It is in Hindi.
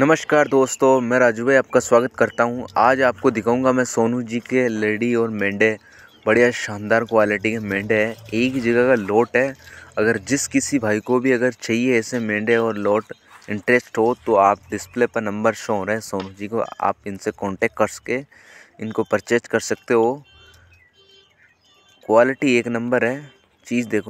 नमस्कार दोस्तों मैं राजू भाई आपका स्वागत करता हूं आज आपको दिखाऊंगा मैं सोनू जी के लेडी और मेंढे बढ़िया शानदार क्वालिटी के मेंढे हैं एक जगह का लोट है अगर जिस किसी भाई को भी अगर चाहिए ऐसे मेंढे और लोट इंटरेस्ट हो तो आप डिस्प्ले पर नंबर शो हो रहे हैं सोनू जी को आप इनसे कॉन्टेक्ट कर सके इनको परचेज कर सकते हो क्वालिटी एक नंबर है चीज़ देखो